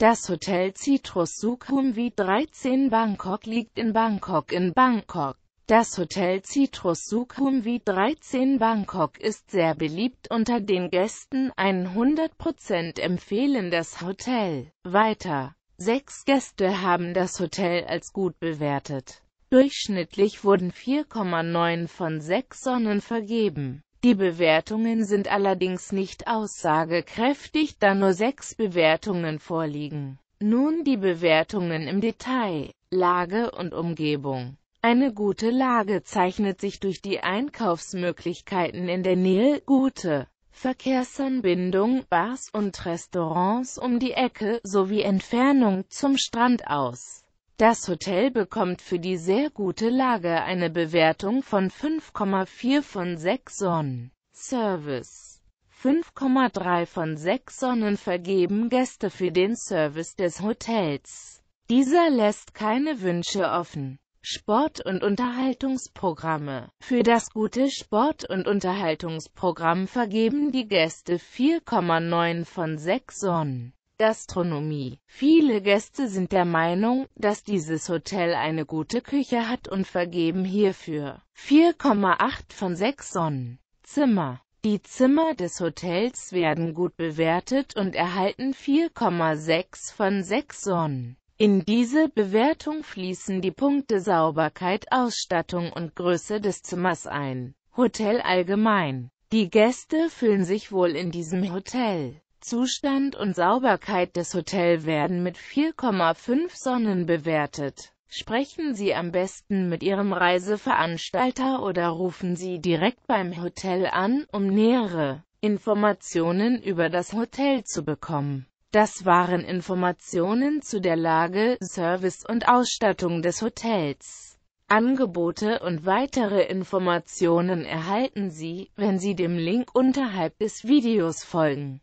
Das Hotel Citrus Sukhum v 13 Bangkok liegt in Bangkok in Bangkok. Das Hotel Citrus Sukhum v 13 Bangkok ist sehr beliebt unter den Gästen, 100% empfehlen das Hotel. Weiter. Sechs Gäste haben das Hotel als gut bewertet. Durchschnittlich wurden 4,9 von 6 Sonnen vergeben. Die Bewertungen sind allerdings nicht aussagekräftig, da nur sechs Bewertungen vorliegen. Nun die Bewertungen im Detail, Lage und Umgebung. Eine gute Lage zeichnet sich durch die Einkaufsmöglichkeiten in der Nähe, gute Verkehrsanbindung, Bars und Restaurants um die Ecke sowie Entfernung zum Strand aus. Das Hotel bekommt für die sehr gute Lage eine Bewertung von 5,4 von 6 Sonnen. Service 5,3 von 6 Sonnen vergeben Gäste für den Service des Hotels. Dieser lässt keine Wünsche offen. Sport- und Unterhaltungsprogramme Für das gute Sport- und Unterhaltungsprogramm vergeben die Gäste 4,9 von 6 Sonnen. Gastronomie. Viele Gäste sind der Meinung, dass dieses Hotel eine gute Küche hat und vergeben hierfür 4,8 von 6 Sonnen. Zimmer die Zimmer des Hotels werden gut bewertet und erhalten 4,6 von 6 Sonnen. In diese Bewertung fließen die Punkte Sauberkeit, Ausstattung und Größe des Zimmers ein. Hotel allgemein. Die Gäste fühlen sich wohl in diesem Hotel. Zustand und Sauberkeit des Hotels werden mit 4,5 Sonnen bewertet. Sprechen Sie am besten mit Ihrem Reiseveranstalter oder rufen Sie direkt beim Hotel an, um nähere Informationen über das Hotel zu bekommen. Das waren Informationen zu der Lage, Service und Ausstattung des Hotels. Angebote und weitere Informationen erhalten Sie, wenn Sie dem Link unterhalb des Videos folgen.